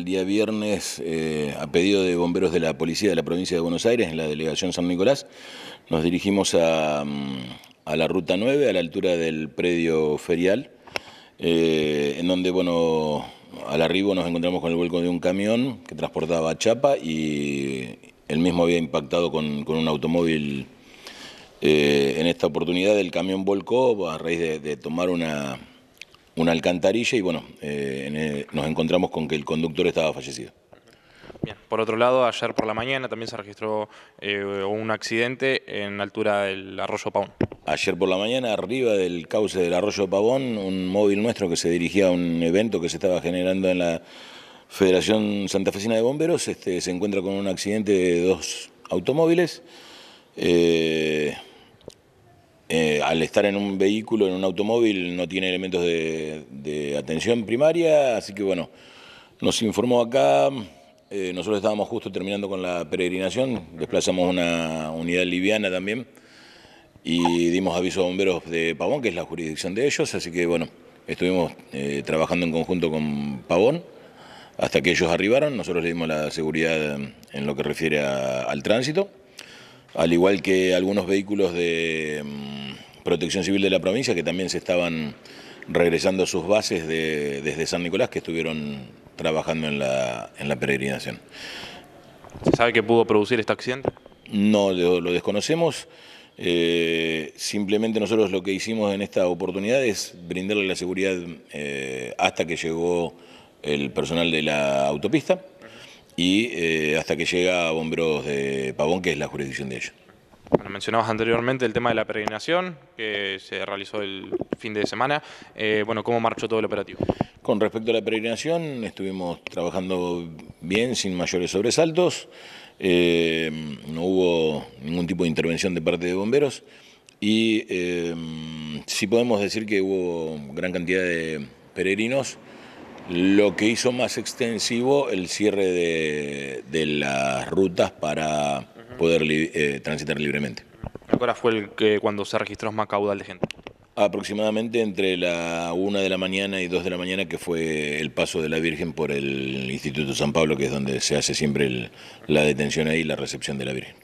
el día viernes, eh, a pedido de bomberos de la Policía de la Provincia de Buenos Aires, en la delegación San Nicolás, nos dirigimos a, mm, la Ruta 9, a la altura del predio ferial, eh, en donde, bueno, al arribo nos encontramos con el vuelco de un camión que transportaba a chapa y él mismo había impactado con, un automóvil. Eh, en esta oportunidad el camión volcó a raíz de tomar una una alcantarilla y bueno, eh, eh, nos encontramos con que el conductor estaba fallecido. Bien. Por otro lado, ayer por la mañana también se registró eh, un accidente en altura del arroyo Pavón. Ayer por la mañana, arriba del cauce del arroyo Pavón, un móvil nuestro que se dirigía a un evento que se estaba generando en la Federación Santa Fecina de Bomberos, este, se encuentra con un accidente de dos automóviles al estar en un vehículo, en un automóvil, no tiene elementos de, atención primaria, así que bueno, nos informó acá, eh, nosotros estábamos justo terminando con la peregrinación, desplazamos una unidad liviana también y dimos aviso a bomberos de Pavón, que es la jurisdicción de ellos, así que bueno, estuvimos eh, trabajando en conjunto con Pavón hasta que ellos arribaron, nosotros le dimos la seguridad en lo que refiere al tránsito, al igual que algunos vehículos de mm, Protección Civil de la provincia, que también se estaban regresando a sus bases de, desde San Nicolás, que estuvieron trabajando en la, peregrinación. ¿Se sabe qué pudo producir este accidente? No, lo, desconocemos. Eh, simplemente nosotros lo que hicimos en esta oportunidad es brindarle la seguridad eh, hasta que llegó el personal de la autopista y eh, hasta que llega a Bomberos de Pavón, que es la jurisdicción de ellos. Bueno, mencionabas anteriormente el tema de la peregrinación que se realizó el fin de semana. Eh, bueno, ¿cómo marchó todo el operativo? Con respecto a la peregrinación, estuvimos trabajando bien, sin mayores sobresaltos. Eh, no hubo ningún tipo de intervención de parte de bomberos. Y si eh, sí podemos decir que hubo gran cantidad de peregrinos, lo que hizo más extensivo el cierre de las rutas para poder eh, transitar libremente. ¿A fue el que, cuando se registró más caudal de gente? Aproximadamente entre la 1 de la mañana y 2 de la mañana, que fue el paso de la Virgen por el Instituto San Pablo, que es donde se hace siempre la detención ahí y la recepción de la Virgen.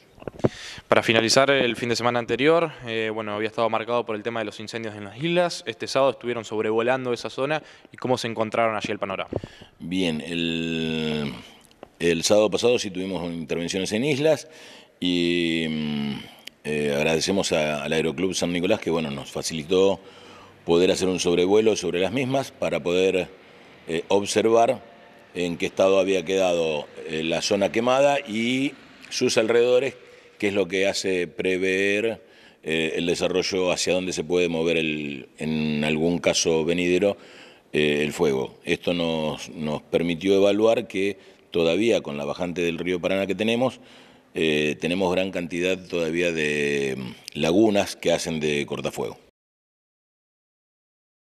Para finalizar, el fin de semana anterior, eh, bueno, había estado marcado por el tema de los incendios en las islas. Este sábado estuvieron sobrevolando esa zona y cómo se encontraron allí el panorama. Bien, el, el sábado pasado sí tuvimos intervenciones en islas y mm, eh, agradecemos al Aeroclub San Nicolás que bueno, nos facilitó poder hacer un sobrevuelo sobre las mismas para poder eh, observar en qué estado había quedado eh, la zona quemada y sus alrededores, que es lo que hace prever el desarrollo hacia dónde se puede mover en algún caso venidero el fuego. Esto nos, nos permitió evaluar que todavía con la bajante del río Paraná que tenemos, eh, tenemos gran cantidad todavía de mm, lagunas que hacen de cortafuego.